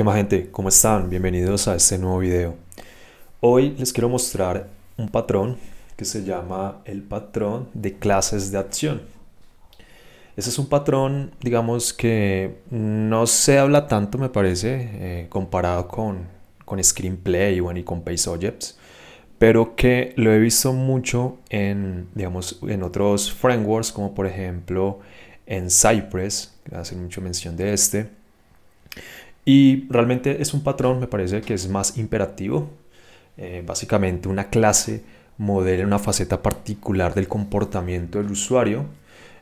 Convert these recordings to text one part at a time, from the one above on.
¿Qué más gente? ¿Cómo están? Bienvenidos a este nuevo video. Hoy les quiero mostrar un patrón que se llama el patrón de clases de acción. Ese es un patrón, digamos, que no se habla tanto, me parece, eh, comparado con, con Screenplay o y con objects pero que lo he visto mucho en, digamos, en otros frameworks, como por ejemplo en Cypress, que hace mucho mención de este, y realmente es un patrón, me parece que es más imperativo. Eh, básicamente una clase modela una faceta particular del comportamiento del usuario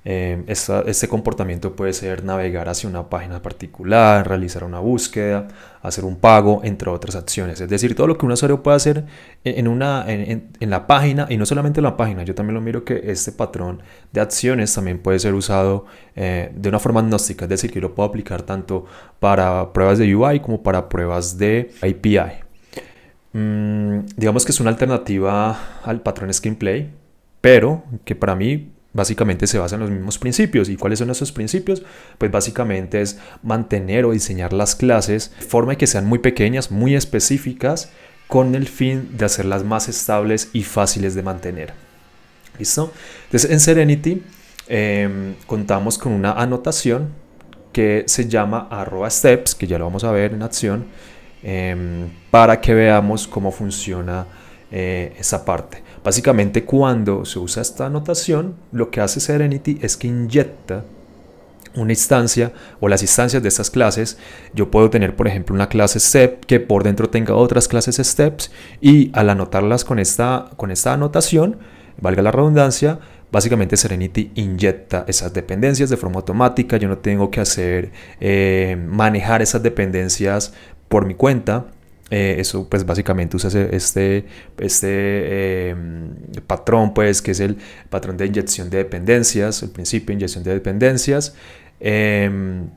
este comportamiento puede ser navegar hacia una página particular, realizar una búsqueda, hacer un pago, entre otras acciones. Es decir, todo lo que un usuario puede hacer en, una, en, la página, y no solamente en la página, yo también lo miro que este patrón de acciones también puede ser usado eh, de una forma agnóstica, es decir, que lo puedo aplicar tanto para pruebas de UI como para pruebas de API. Mm, digamos que es una alternativa al patrón screenplay, pero que para mí básicamente se basa en los mismos principios. ¿Y cuáles son esos principios? Pues básicamente es mantener o diseñar las clases de forma que sean muy pequeñas, muy específicas, con el fin de hacerlas más estables y fáciles de mantener. ¿Listo? Entonces en Serenity em, contamos con una anotación que se llama arroba steps, que ya lo vamos a ver en acción, em, para que veamos cómo funciona eh, esa parte. Básicamente cuando se usa esta anotación, lo que hace Serenity es que inyecta una instancia o las instancias de estas clases, yo puedo tener, por ejemplo, una clase step que por dentro tenga otras clases steps y al anotarlas con esta, con esta anotación, valga la redundancia, básicamente Serenity inyecta esas dependencias de forma automática, yo no tengo que hacer eh, manejar esas dependencias por mi cuenta, eh, eso pues básicamente usa este, este em, patrón pues que es el patrón de inyección de dependencias, el principio de inyección de dependencias. Em,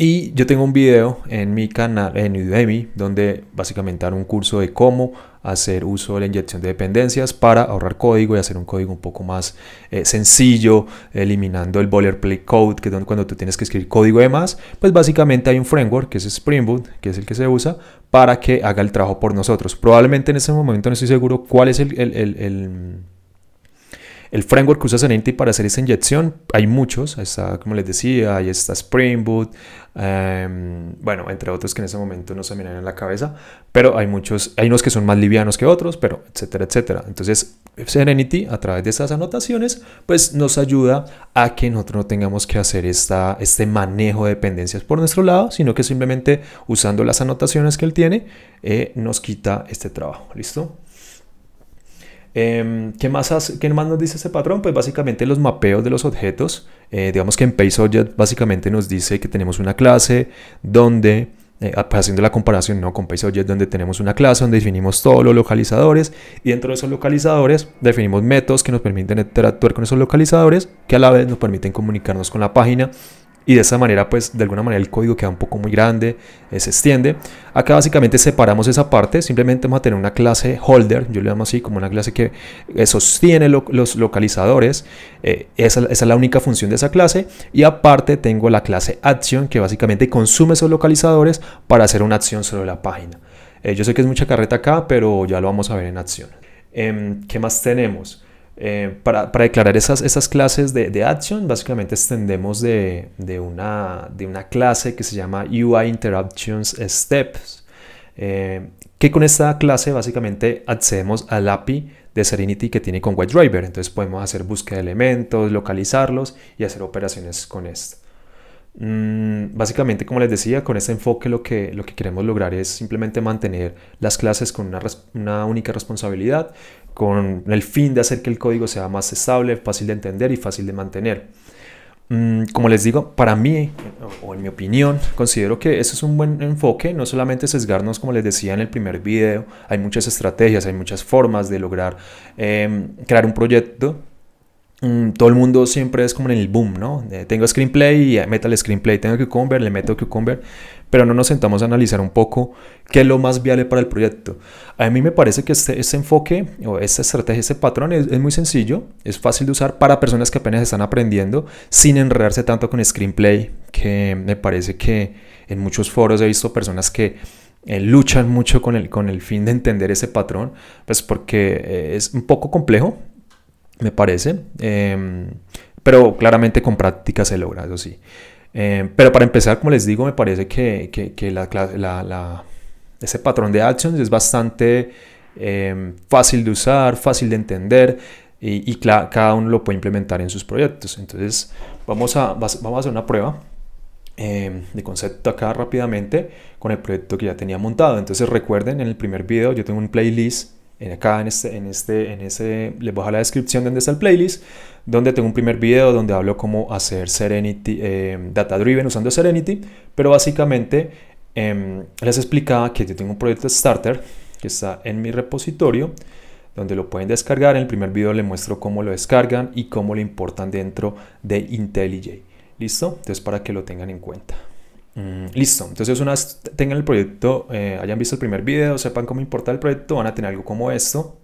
y yo tengo un video en mi canal, en Udemy, donde básicamente dar un curso de cómo hacer uso de la inyección de dependencias para ahorrar código y hacer un código un poco más eh, sencillo, eliminando el boilerplate code, que es cuando tú tienes que escribir código de demás, pues básicamente hay un framework que es Spring Boot, que es el que se usa para que haga el trabajo por nosotros. Probablemente en ese momento no estoy seguro cuál es el el framework que usa Serenity para hacer esa inyección, hay muchos, está, como les decía, hay está Spring Boot, em, bueno, entre otros que en ese momento no se me en la cabeza, pero hay muchos, hay unos que son más livianos que otros, pero etcétera, etcétera. Entonces, Serenity, a través de esas anotaciones, pues nos ayuda a que nosotros no tengamos que hacer esta, este manejo de dependencias por nuestro lado, sino que simplemente usando las anotaciones que él tiene, eh, nos quita este trabajo. ¿Listo? Em, ¿qué, más nos dice ese patrón? Pues básicamente los mapeos de los objetos. Eh, digamos que en PaceObject básicamente nos dice que tenemos una clase donde... Eh, pues haciendo la comparación ¿no? con PaceObject, donde tenemos una clase donde definimos todos los localizadores y dentro de esos localizadores definimos métodos que nos permiten interactuar con esos localizadores que a la vez nos permiten comunicarnos con la página y de esa manera pues de alguna manera el código queda un poco muy grande, eh, se extiende. Acá básicamente separamos esa parte, simplemente vamos a tener una clase holder, yo le llamo así como una clase que eh, sostiene los localizadores, eh, esa, es la única función de esa clase y aparte tengo la clase action que básicamente consume esos localizadores para hacer una acción sobre la página. yo sé que es mucha carreta acá, pero ya lo vamos a ver en acción. Em, ¿Qué más tenemos? Eh, para, declarar esas, clases de, de action, básicamente extendemos de, de, una, clase que se llama UI Interruptions Steps, eh, que con esta clase básicamente accedemos al API de Serenity que tiene con WebDriver. Entonces podemos hacer búsqueda de elementos, localizarlos y hacer operaciones con esto. Mm, básicamente, como les decía, con este enfoque lo que, lo que queremos lograr es simplemente mantener las clases con una, única responsabilidad, con el fin de hacer que el código sea más estable, fácil de entender y fácil de mantener. Mm, como les digo, para mí, o en mi opinión, considero que eso es un buen enfoque, no solamente sesgarnos, como les decía en el primer video, hay muchas estrategias, hay muchas formas de lograr em, crear un proyecto Mm, todo el mundo siempre es como en el boom, ¿no? tengo screenplay y eh, el screenplay, tengo cucumber, le meto cucumber, pero no nos sentamos a analizar un poco qué es lo más viable para el proyecto. A mí me parece que este, este enfoque o esta estrategia, ese patrón es, muy sencillo, es fácil de usar para personas que apenas están aprendiendo sin enredarse tanto con screenplay, que me parece que en muchos foros he visto personas que eh, luchan mucho con el, con el fin de entender ese patrón, pues porque eh, es un poco complejo, me parece. Em, pero claramente con práctica se logra, eso sí. Em, pero para empezar, como les digo, me parece que, la, la, ese patrón de actions es bastante em, fácil de usar, fácil de entender y, cada uno lo puede implementar en sus proyectos. Entonces, vamos a, vamos a hacer una prueba de concepto acá rápidamente con el proyecto que ya tenía montado. Entonces, recuerden, en el primer video yo tengo un playlist acá en este, en este, en ese, les voy a la descripción donde está el playlist, donde tengo un primer video donde hablo cómo hacer Serenity, eh, Data Driven usando Serenity, pero básicamente em, les explicaba que yo tengo un proyecto starter que está en mi repositorio, donde lo pueden descargar. En el primer video les muestro cómo lo descargan y cómo lo importan dentro de IntelliJ. ¿Listo? Entonces para que lo tengan en cuenta. Mm, listo, entonces una vez tengan el proyecto, eh, hayan visto el primer video, sepan cómo importar el proyecto, van a tener algo como esto.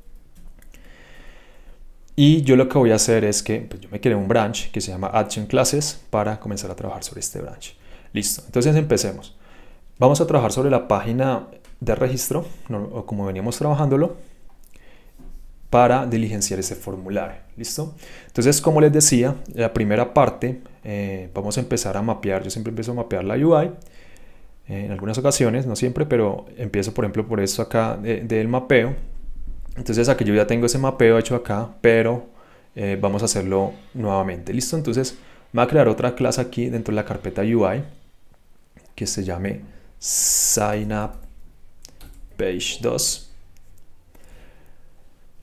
Y yo lo que voy a hacer es que pues, yo me creé un branch que se llama Action Classes para comenzar a trabajar sobre este branch. Listo, entonces empecemos. Vamos a trabajar sobre la página de registro, como veníamos trabajándolo, para diligenciar ese formulario. ¿Listo? Entonces, como les decía, la primera parte eh, vamos a empezar a mapear. Yo siempre empiezo a mapear la UI eh, en algunas ocasiones, no siempre, pero empiezo por ejemplo por esto acá del mapeo. Entonces aquí yo ya tengo ese mapeo hecho acá, pero eh, vamos a hacerlo nuevamente. ¿Listo? Entonces va a crear otra clase aquí dentro de la carpeta UI que se llame signup Page 2.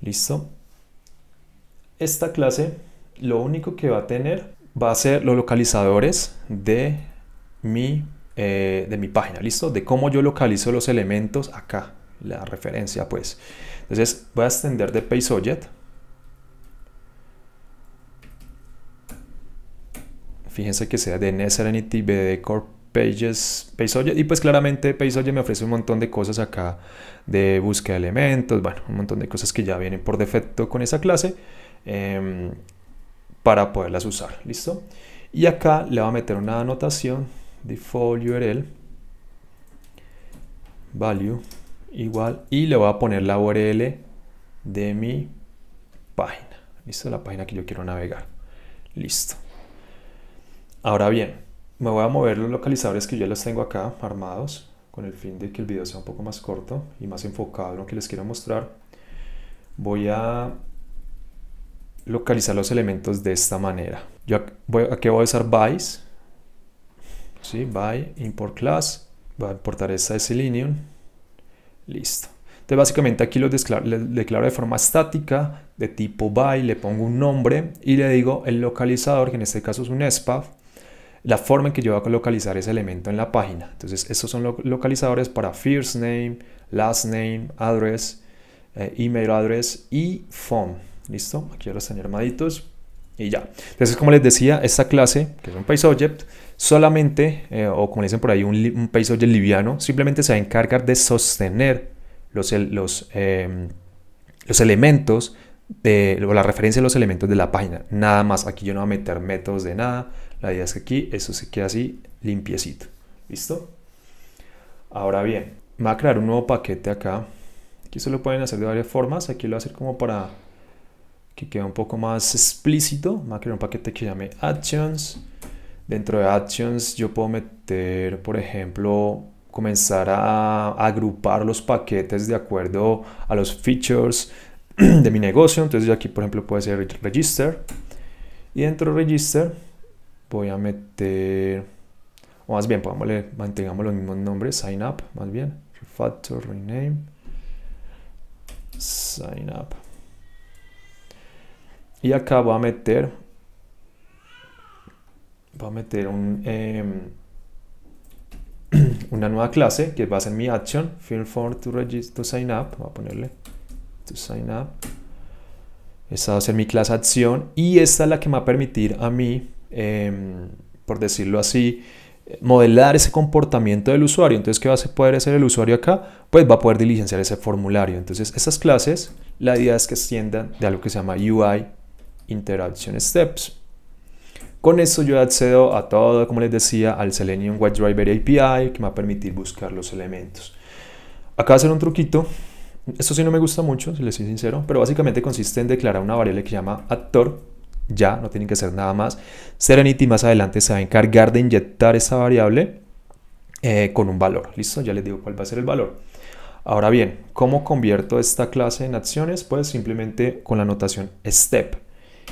¿Listo? Esta clase lo único que va a tener va a ser los localizadores de mi, eh, de mi página, ¿listo? De cómo yo localizo los elementos acá, la referencia pues. Entonces voy a extender de PageObject. Fíjense que sea de Serenity, BD Core Pages, Y pues claramente PageObject me ofrece un montón de cosas acá de búsqueda de elementos. Bueno, un montón de cosas que ya vienen por defecto con esa clase. Em, para poderlas usar. ¿Listo? Y acá le voy a meter una anotación, default URL, value, igual, y le voy a poner la URL de mi página. ¿Listo? La página que yo quiero navegar. Listo. Ahora bien, me voy a mover los localizadores que yo los tengo acá armados con el fin de que el video sea un poco más corto y más enfocado en lo que les quiero mostrar. Voy a localizar los elementos de esta manera. Yo voy, aquí voy a usar Byes, ¿sí? by import class, voy a importar esta de Selenium, listo. Entonces básicamente aquí lo declaro, de forma estática, de tipo by, le pongo un nombre y le digo el localizador, que en este caso es un SPAF, la forma en que yo voy a localizar ese elemento en la página. Entonces estos son localizadores para first name, last name, address, eh, email address y phone. ¿Listo? Aquí ahora están armaditos y ya. Entonces, como les decía, esta clase, que es un object, solamente, eh, o como dicen por ahí, un, un liviano, simplemente se va a encargar de sostener los, los, em, los elementos de, o la referencia de los elementos de la página. Nada más, aquí yo no voy a meter métodos de nada. La idea es que aquí eso se queda así limpiecito. ¿Listo? Ahora bien, va a crear un nuevo paquete acá. Aquí se lo pueden hacer de varias formas. Aquí lo voy a hacer como para que quede un poco más explícito, voy a crear un paquete que llame Actions. Dentro de Actions yo puedo meter, por ejemplo, comenzar a agrupar los paquetes de acuerdo a los features de mi negocio. Entonces yo aquí, por ejemplo, puede ser Register. Y dentro de Register voy a meter, o más bien, mantengamos los mismos nombres, Sign Up, más bien, Refactor, Rename, Sign Up. Y acá va a meter, va a meter em, una nueva clase que va a ser mi action, fill form to, register, to sign up, voy a ponerle to sign up. Esta va a ser mi clase acción y esta es la que me va a permitir a mí, em, por decirlo así, modelar ese comportamiento del usuario. Entonces, ¿qué va a poder hacer el usuario acá? Pues va a poder diligenciar ese formulario. Entonces, esas clases, la idea es que extiendan de algo que se llama UI Interaction Steps. Con esto yo accedo a todo, como les decía, al Selenium WebDriver API que me va a permitir buscar los elementos. Acá hacer un truquito. Esto sí no me gusta mucho, si les soy sincero, pero básicamente consiste en declarar una variable que se llama actor. Ya, no tienen que hacer nada más. Serenity más adelante se va a encargar de inyectar esa variable eh, con un valor. ¿Listo? Ya les digo cuál va a ser el valor. Ahora bien, ¿cómo convierto esta clase en acciones? Pues simplemente con la notación step.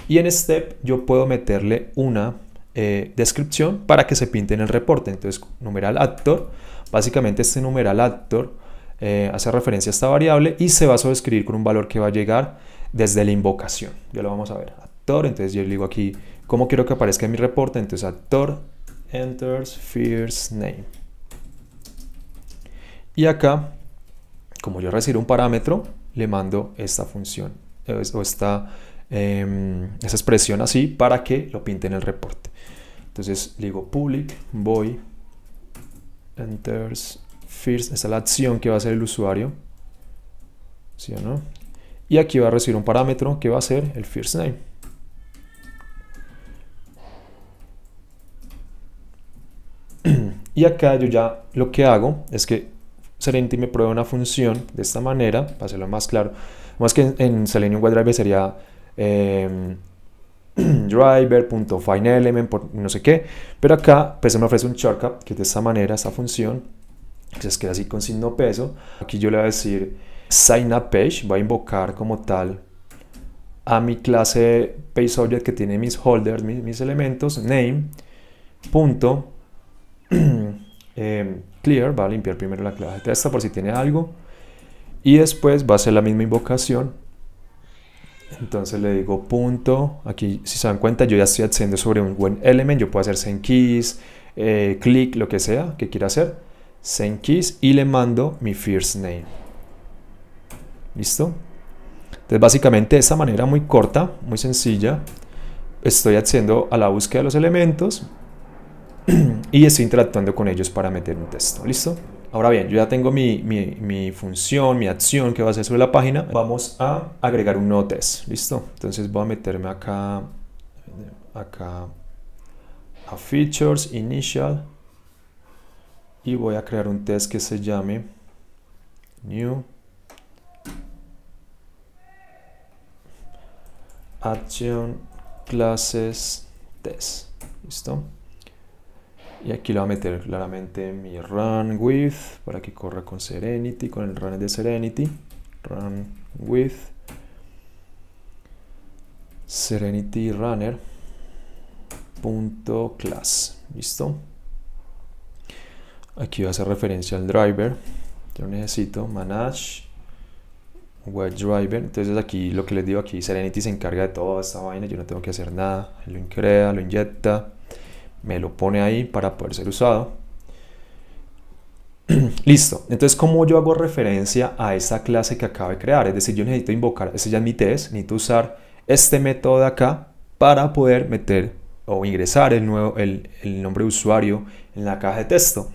Y en Step yo puedo meterle una eh, descripción para que se pinte en el reporte. Entonces, numeral actor, básicamente este numeral actor eh, hace referencia a esta variable y se va a sobrescribir con un valor que va a llegar desde la invocación. Ya lo vamos a ver. Actor, entonces yo le digo aquí cómo quiero que aparezca en mi reporte. Entonces, actor enters first name. Y acá, como yo recibo un parámetro, le mando esta función eh, o esta Em, esa expresión así para que lo pinte en el reporte. Entonces digo public voy enters first, esta es la acción que va a hacer el usuario, ¿sí o no? Y aquí va a recibir un parámetro que va a ser el first name. Y acá yo ya lo que hago es que Selenium me prueba una función de esta manera, para hacerlo más claro. Más que en Selenium WebDriver sería eh, em, element no sé qué. Pero acá pues me ofrece un shortcut que de esta manera, esta función. Que se queda así con signo peso. Aquí yo le voy a decir sign up page. va a invocar como tal a mi clase object que tiene mis holders, mis, elementos, name, punto, em, clear, va a limpiar primero la clase de testa por si tiene algo, y después va a hacer la misma invocación entonces le digo punto, aquí si se dan cuenta yo ya estoy haciendo sobre un buen element, yo puedo hacer send keys, eh, click, lo que sea que quiera hacer, send keys y le mando mi first name. ¿Listo? Entonces básicamente de esta manera muy corta, muy sencilla, estoy haciendo a la búsqueda de los elementos y estoy interactuando con ellos para meter un texto. ¿Listo? Ahora bien, yo ya tengo mi, función, mi acción que va a hacer sobre la página. Vamos a agregar un nuevo test. ¿Listo? Entonces voy a meterme acá, acá a Features, Initial. Y voy a crear un test que se llame New Action Classes Test. ¿Listo? Y aquí le voy a meter claramente mi run with para que corra con Serenity, con el runner de Serenity. Run with Serenity Runner punto class. ¿Listo? Aquí va a hacer referencia al driver. Yo necesito manage web driver. Entonces aquí lo que les digo aquí, Serenity se encarga de toda esta vaina. Yo no tengo que hacer nada. Lo crea, lo inyecta me lo pone ahí para poder ser usado. Listo, entonces ¿cómo yo hago referencia a esa clase que acabo de crear? Es decir, yo necesito invocar, ese ya es mi test, necesito usar este método de acá para poder meter o ingresar el, nuevo, el, nombre de usuario en la caja de texto.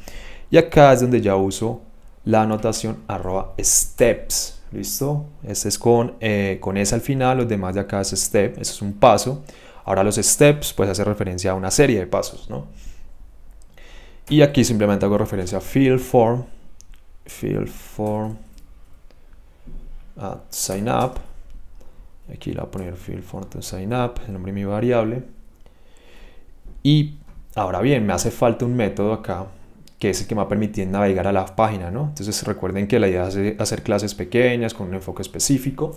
Y acá es donde ya uso la anotación arroba steps. ¿Listo? Este es con, eh, con S al final, los demás de acá es step, eso es un paso. Ahora los steps pues hace referencia a una serie de pasos, ¿no? Y aquí simplemente hago referencia a field form, field form, at ah, sign up. Aquí le voy a poner field form to sign up, el nombre de mi variable. Y ahora bien, me hace falta un método acá que es el que me va a permitir navegar a la página, ¿no? Entonces recuerden que la idea es hacer clases pequeñas con un enfoque específico.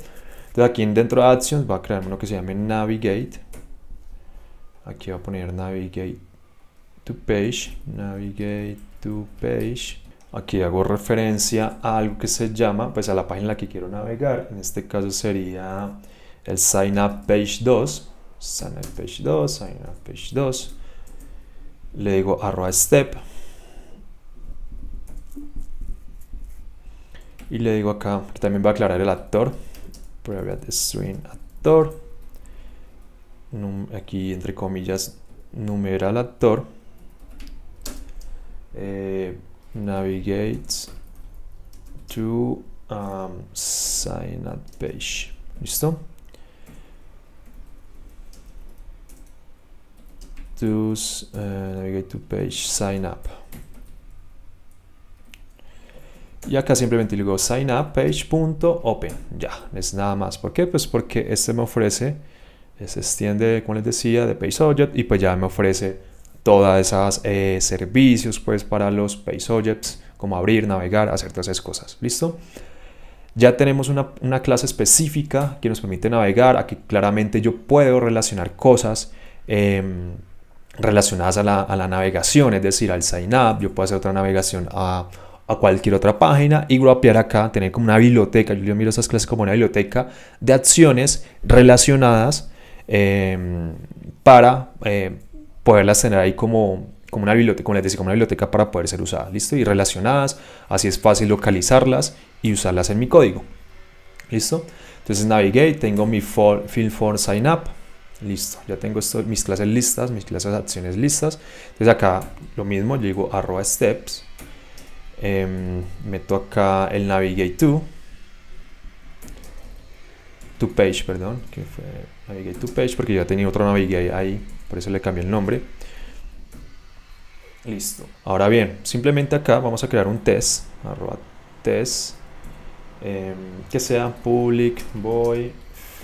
Entonces aquí dentro de Actions va a crear uno que se llame Navigate aquí voy a poner navigate to page, navigate to page. Aquí hago referencia a algo que se llama, pues a la página en la que quiero navegar. En este caso sería el sign up page 2. Sign up page 2, sign up page 2. Le digo arroba step. Y le digo acá, también va a aclarar el actor. Private string actor aquí entre comillas, numeral actor, eh, navigate to um, sign up page. ¿Listo? Eh, navigate to page sign up. Y acá simplemente digo sign up page.open. Ya, es nada más. ¿Por Pues porque este me ofrece eh, se extiende, como les decía, de PageObject y pues ya me ofrece todas esas eh, servicios pues para los PageObjects, como abrir, navegar, hacer todas esas cosas. ¿Listo? Ya tenemos una, clase específica que nos permite navegar. Aquí claramente yo puedo relacionar cosas em, relacionadas a la, navegación, es decir, al sign up. Yo puedo hacer otra navegación a, cualquier otra página y grapear acá, tener como una biblioteca. yo miro esas clases como una biblioteca de acciones relacionadas Em, para eh, poderlas tener ahí como, como una biblioteca, como una biblioteca para poder ser usadas, ¿listo? Y relacionadas, así es fácil localizarlas y usarlas en mi código, ¿listo? Entonces Navigate, tengo mi for, for Sign Up, listo, ya tengo mis clases listas, mis clases de acciones listas, entonces acá lo mismo, yo digo arroba steps, em, meto acá el Navigate to, to page, perdón, que fue Navigate to Page porque ya tenía otro Navigate ahí, por eso le cambié el nombre. Listo. Ahora bien, simplemente acá vamos a crear un test, arroba test, em, que sea public void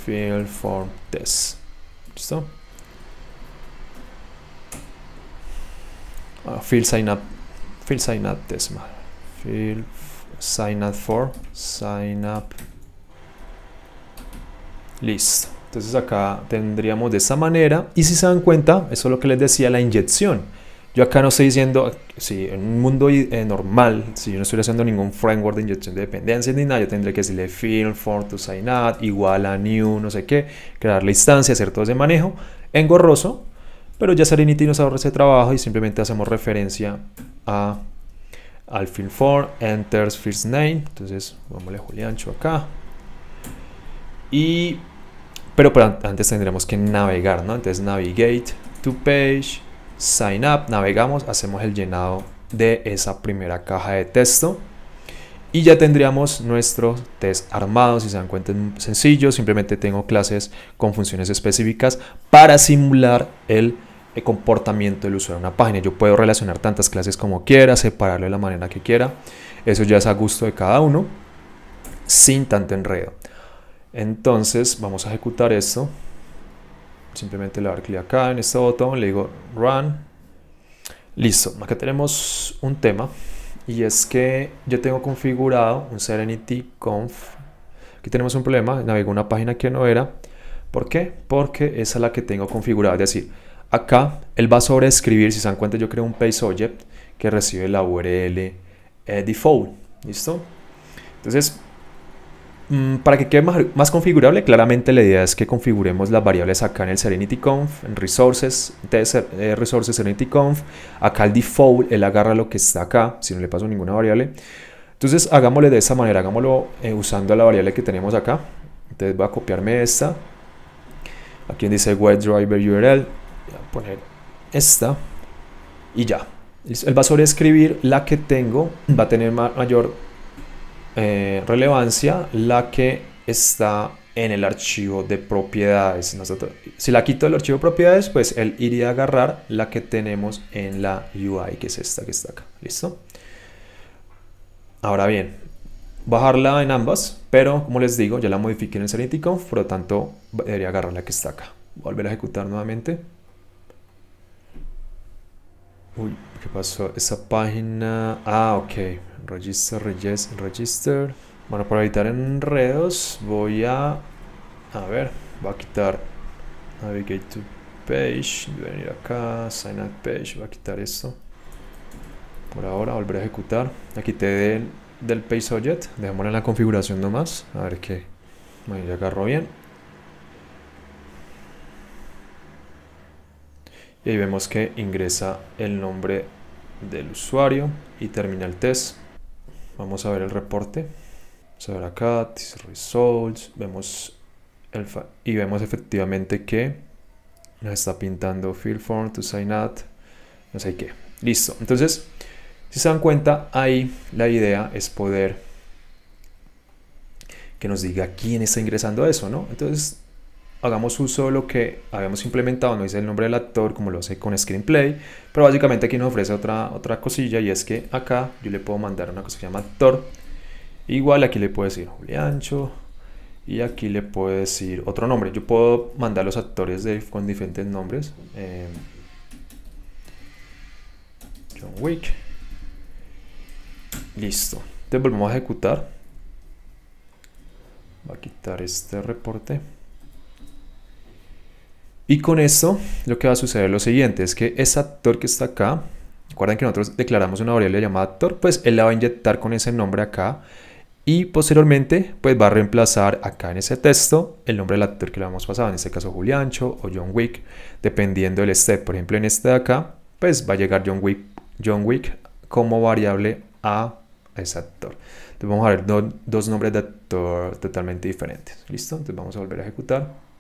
field form test. ¿Listo? Ah, field sign up, field sign up test, field sign up for, sign up, listo. Entonces acá tendríamos de esa manera. Y si se dan cuenta, eso es lo que les decía, la inyección. Yo acá no estoy diciendo, si en un mundo eh, normal, si yo no estoy haciendo ningún framework de inyección de dependencias ni nada, yo tendría que decirle film, for to sign out, igual a new, no sé qué, crear la instancia, hacer todo ese manejo. Engorroso, pero ya Serenity nos ahorra ese trabajo y simplemente hacemos referencia a, al film for, enters first name. Entonces, vamos Juliancho acá. Y pero, antes tendremos que navegar, ¿no? Entonces navigate to page, sign up, navegamos, hacemos el llenado de esa primera caja de texto y ya tendríamos nuestro test armado. Si se dan cuenta, es sencillo. Simplemente tengo clases con funciones específicas para simular el eh, comportamiento del usuario en una página. Yo puedo relacionar tantas clases como quiera, separarlo de la manera que quiera. Eso ya es a gusto de cada uno, sin tanto enredo. Entonces vamos a ejecutar esto. Simplemente le doy dar clic acá en este botón, le digo run. Listo, acá tenemos un tema y es que yo tengo configurado un Serenity Conf. Aquí tenemos un problema, navego una página que no era. ¿Por qué? Porque esa es la que tengo configurada. Es decir, acá él va a sobreescribir, si se dan cuenta yo creo un page object que recibe la URL eh, default. ¿Listo? Entonces, Mm, para que quede más, configurable, claramente la idea es que configuremos las variables acá en el SerenityConf, en Resources, eh, Resources SerenityConf, acá el default, él agarra lo que está acá, si no le paso ninguna variable. Entonces hagámosle de esa manera, hagámoslo eh, usando la variable que tenemos acá. Entonces voy a copiarme esta. Aquí dice driver URL, voy a poner esta y ya. Él va a sobreescribir la que tengo, va a tener mayor eh, relevancia la que está en el archivo de propiedades. si la quito del archivo de propiedades, pues él iría a agarrar la que tenemos en la UI, que es esta que está acá. ¿Listo? Ahora bien, bajarla en ambas, pero como les digo, ya la modifiqué en el Conf por lo tanto, debería agarrar la que está acá. Volver a ejecutar nuevamente. Uy, ¿qué pasó? Esa página... Ah, ok register, register, register. Bueno, para evitar enredos voy a... A ver, va a quitar Navigate to Page. Voy a venir acá, Sign up Page. va a quitar esto. Por ahora, volver a ejecutar. aquí quité del, del Page Object. Dejémosla en la configuración nomás. A ver qué. Bueno, ya agarro bien. Y ahí vemos que ingresa el nombre del usuario y termina el test. Vamos a ver el reporte. Vamos a ver acá, results. Vemos el y vemos efectivamente que nos está pintando fill form to sign up No sé qué. Listo. Entonces, si se dan cuenta, ahí la idea es poder que nos diga quién está ingresando a eso, ¿no? Entonces, hagamos uso de lo que habíamos implementado, no dice el nombre del actor como lo hace con Screenplay, pero básicamente aquí nos ofrece otra, otra cosilla y es que acá yo le puedo mandar una cosa que se llama actor, igual aquí le puedo decir Juliancho y aquí le puedo decir otro nombre, yo puedo mandar los actores con diferentes nombres, eh, John Wick, listo, entonces volvemos a ejecutar, va a quitar este reporte. Y con esto lo que va a suceder es lo siguiente, es que ese actor que está acá, recuerden que nosotros declaramos una variable llamada actor, pues él la va a inyectar con ese nombre acá y posteriormente pues va a reemplazar acá en ese texto el nombre del actor que le hemos pasado, en este caso Juliancho o John Wick, dependiendo del step. Por ejemplo en este de acá, pues va a llegar John Wick, John Wick como variable a ese actor. Entonces vamos a ver dos nombres de actor totalmente diferentes. ¿Listo? Entonces vamos a volver a ejecutar.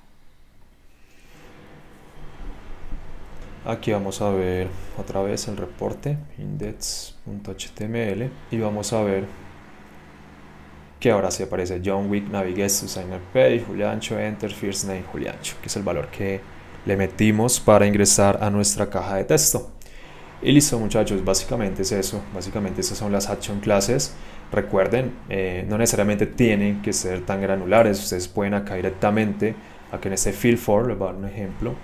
Aquí vamos a ver otra vez el reporte index.html y vamos a ver que ahora sí aparece John Wick Navigates Designer Pay, Juliancho, Enter, First Name, Juliancho, que es el valor que le metimos para ingresar a nuestra caja de texto. Y listo muchachos, básicamente es eso, básicamente esas son las action classes. Recuerden, eh, no necesariamente tienen que ser tan granulares, ustedes pueden acá directamente, acá en este field for, les voy a dar un ejemplo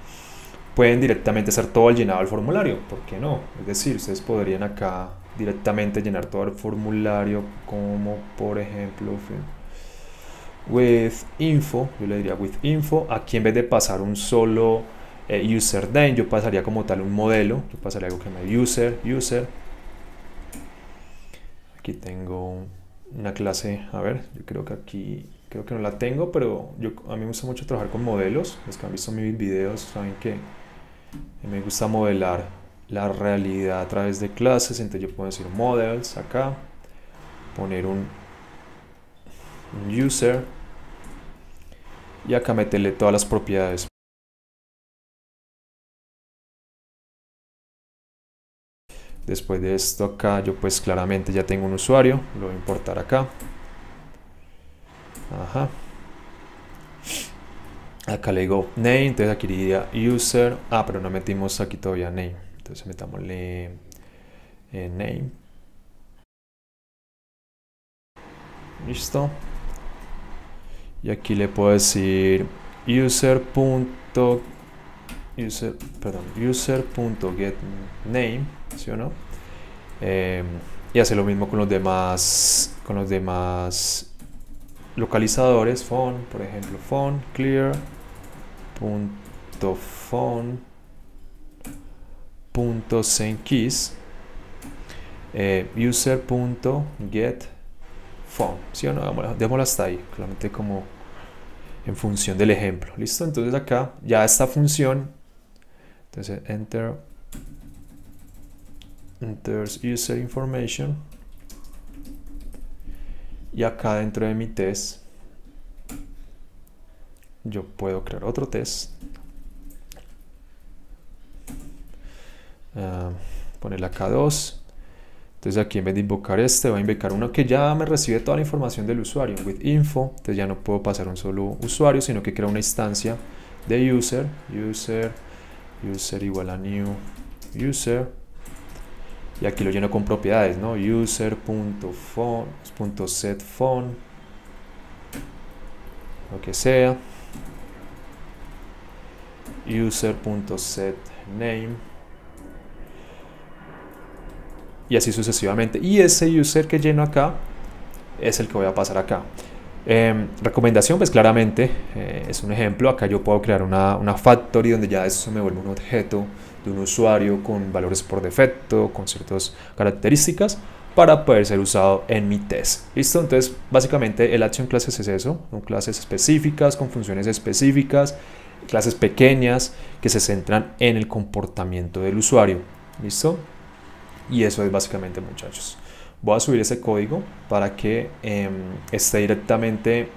pueden directamente hacer todo el llenado del formulario. ¿Por qué no? Es decir, ustedes podrían acá directamente llenar todo el formulario como por ejemplo with info, yo le diría with info, aquí en vez de pasar un solo eh, user data, yo pasaría como tal un modelo, yo pasaría algo que me user, user, aquí tengo una clase, a ver, yo creo que aquí, creo que no la tengo, pero yo, a mí me gusta mucho trabajar con modelos, los que han visto mis videos saben que me gusta modelar la realidad a través de clases, entonces yo puedo decir models acá, poner un, user y acá meterle todas las propiedades. Después de esto acá yo pues claramente ya tengo un usuario, lo voy a importar acá. Ajá. Acá le digo name, entonces aquí diría user. Ah, pero no metimos aquí todavía name. Entonces metámosle eh, name. Listo. Y aquí le puedo decir user. User, perdón, user.getName, ¿sí o no? Em, y hace lo mismo con los demás, con los demás localizadores, phone, por ejemplo, phone, clear, punto phone eh, punto user punto get ¿sí o no? hasta ahí claramente como en función del ejemplo listo entonces acá ya esta función entonces enter enter user information y acá dentro de mi test yo puedo crear otro test. Ah, ponerle acá 2. Entonces aquí en vez de invocar este, voy a invocar uno que ya me recibe toda la información del usuario, with info. Entonces ya no puedo pasar un solo usuario, sino que crea una instancia de user, user, user igual a new user. Y aquí lo lleno con propiedades, ¿no? set lo que sea user.setName y así sucesivamente. Y ese user que lleno acá es el que voy a pasar acá. Em, recomendación, pues claramente eh, es un ejemplo. Acá yo puedo crear una, una factory donde ya eso me vuelve un objeto de un usuario con valores por defecto, con ciertas características para poder ser usado en mi test. ¿Listo? Entonces, básicamente el action classes es eso, son clases específicas con funciones específicas clases pequeñas que se centran en el comportamiento del usuario. ¿Listo? Y eso es básicamente, muchachos. Voy a subir ese código para que em, esté directamente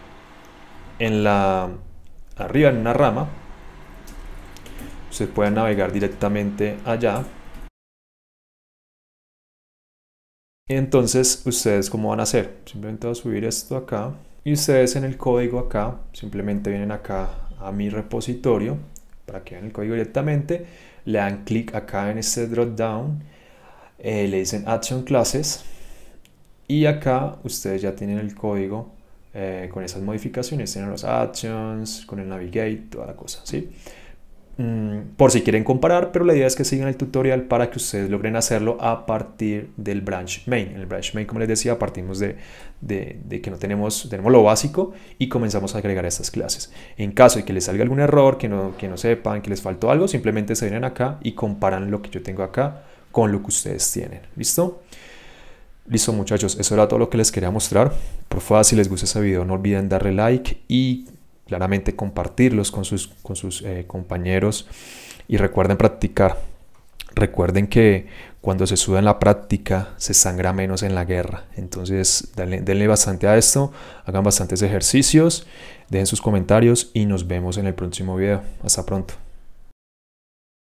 en la arriba en una rama. Ustedes pueden navegar directamente allá. y Entonces, ustedes cómo van a hacer? Simplemente voy a subir esto acá y ustedes en el código acá simplemente vienen acá a mi repositorio para que vean el código directamente. Le dan clic acá en este drop down. Eh, le dicen Action Classes. Y acá ustedes ya tienen el código eh, con esas modificaciones. Tienen los actions, con el navigate, toda la cosa. ¿sí? Mm, por si quieren comparar, pero la idea es que sigan el tutorial para que ustedes logren hacerlo a partir del branch main. En el branch main, como les decía, partimos de, que no tenemos, tenemos lo básico y comenzamos a agregar estas clases. En caso de que les salga algún error, que no, que no sepan, que les faltó algo, simplemente se vienen acá y comparan lo que yo tengo acá con lo que ustedes tienen. ¿Listo? Listo muchachos, eso era todo lo que les quería mostrar. Por favor, si les gusta ese video no olviden darle like y claramente compartirlos con sus, con sus eh, compañeros y recuerden practicar. Recuerden que cuando se suda en la práctica se sangra menos en la guerra. Entonces denle bastante a esto, hagan bastantes ejercicios, dejen sus comentarios y nos vemos en el próximo video. Hasta pronto.